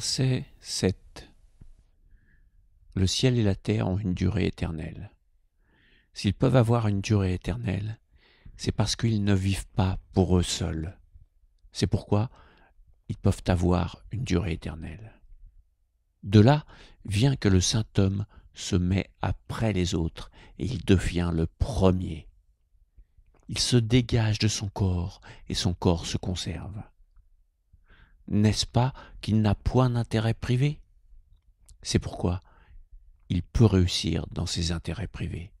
Verset 7 Le ciel et la terre ont une durée éternelle. S'ils peuvent avoir une durée éternelle, c'est parce qu'ils ne vivent pas pour eux seuls. C'est pourquoi ils peuvent avoir une durée éternelle. De là vient que le saint homme se met après les autres et il devient le premier. Il se dégage de son corps et son corps se conserve n'est-ce pas qu'il n'a point d'intérêt privé C'est pourquoi il peut réussir dans ses intérêts privés.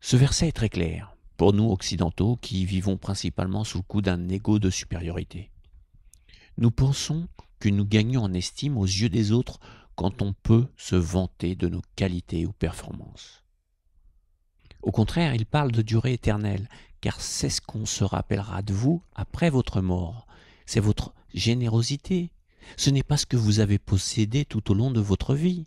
Ce verset est très clair pour nous occidentaux qui vivons principalement sous le coup d'un égo de supériorité. Nous pensons que nous gagnons en estime aux yeux des autres quand on peut se vanter de nos qualités ou performances. Au contraire, il parle de durée éternelle, car c'est ce qu'on se rappellera de vous après votre mort c'est votre générosité. Ce n'est pas ce que vous avez possédé tout au long de votre vie.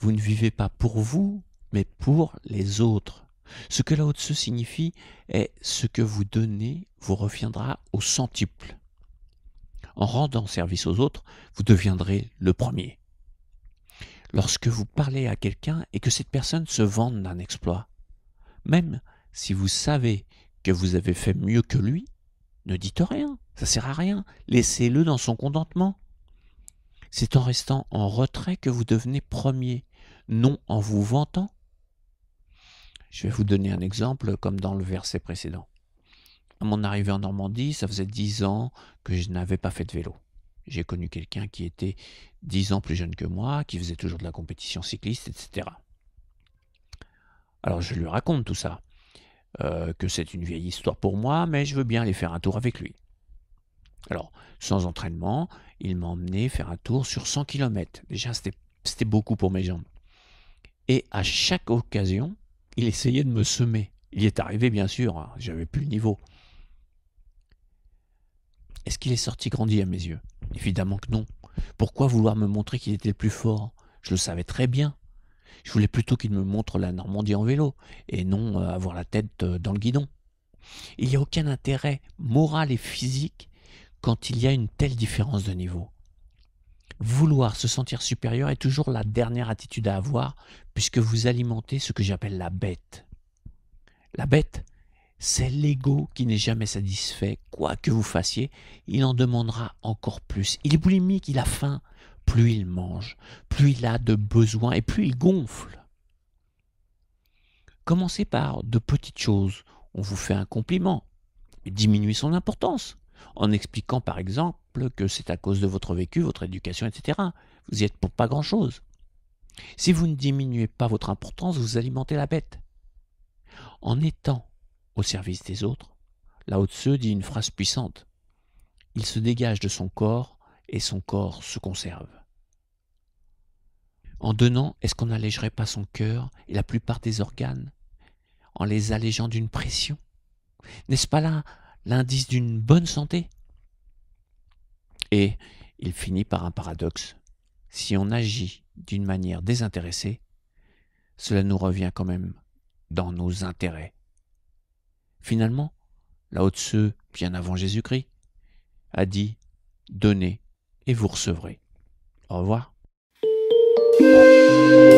Vous ne vivez pas pour vous, mais pour les autres. Ce que haute Tzu signifie est ce que vous donnez vous reviendra au centuple. En rendant service aux autres, vous deviendrez le premier. Lorsque vous parlez à quelqu'un et que cette personne se vante d'un exploit, même si vous savez que vous avez fait mieux que lui, ne dites rien, ça sert à rien, laissez-le dans son contentement. C'est en restant en retrait que vous devenez premier, non en vous vantant. Je vais vous donner un exemple comme dans le verset précédent. À mon arrivée en Normandie, ça faisait dix ans que je n'avais pas fait de vélo. J'ai connu quelqu'un qui était dix ans plus jeune que moi, qui faisait toujours de la compétition cycliste, etc. Alors je lui raconte tout ça. Euh, que c'est une vieille histoire pour moi, mais je veux bien aller faire un tour avec lui. Alors, sans entraînement, il m'a emmené faire un tour sur 100 km. Déjà, c'était beaucoup pour mes jambes. Et à chaque occasion, il essayait de me semer. Il y est arrivé, bien sûr, hein, j'avais plus le niveau. Est-ce qu'il est sorti grandi à mes yeux Évidemment que non. Pourquoi vouloir me montrer qu'il était le plus fort Je le savais très bien. Je voulais plutôt qu'il me montre la Normandie en vélo et non euh, avoir la tête euh, dans le guidon. Il n'y a aucun intérêt moral et physique quand il y a une telle différence de niveau. Vouloir se sentir supérieur est toujours la dernière attitude à avoir puisque vous alimentez ce que j'appelle la bête. La bête, c'est l'ego qui n'est jamais satisfait. Quoi que vous fassiez, il en demandera encore plus. Il est boulimique, il a faim, plus il mange, plus il a de besoins et plus il gonfle. Commencez par de petites choses. On vous fait un compliment. Diminuez son importance en expliquant par exemple que c'est à cause de votre vécu, votre éducation, etc. Vous y êtes pour pas grand-chose. Si vous ne diminuez pas votre importance, vous alimentez la bête. En étant au service des autres, Lao Tzu dit une phrase puissante. Il se dégage de son corps et son corps se conserve. En donnant, est-ce qu'on n'allégerait pas son cœur et la plupart des organes en les allégeant d'une pression N'est-ce pas là l'indice d'une bonne santé Et il finit par un paradoxe. Si on agit d'une manière désintéressée, cela nous revient quand même dans nos intérêts. Finalement, haute Tzu, bien avant Jésus-Christ, a dit Donnez et vous recevrez. Au revoir. Música